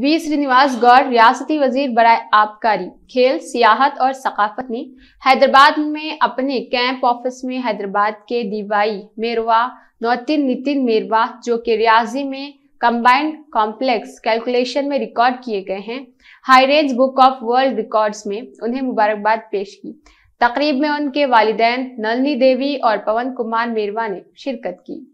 we Srinivas गौर रियासती वजीर बरए आबकारी खेल सियाहत और सकाफत ने हैदराबाद में अपने कैंप ऑफिस में हैदराबाद के दिवाई मेरवा नौतिन नितिन मेरवा जो कि रियाजी में कंबाइंड कॉम्प्लेक्स कैलकुलेशन में रिकॉर्ड किए गए हैं high range book of world records में उन्हें मुबारकबाद पेश की तकरीब में उनके वालदे नलनी देवी और पवन कुमार मेरवा ने शिरकत की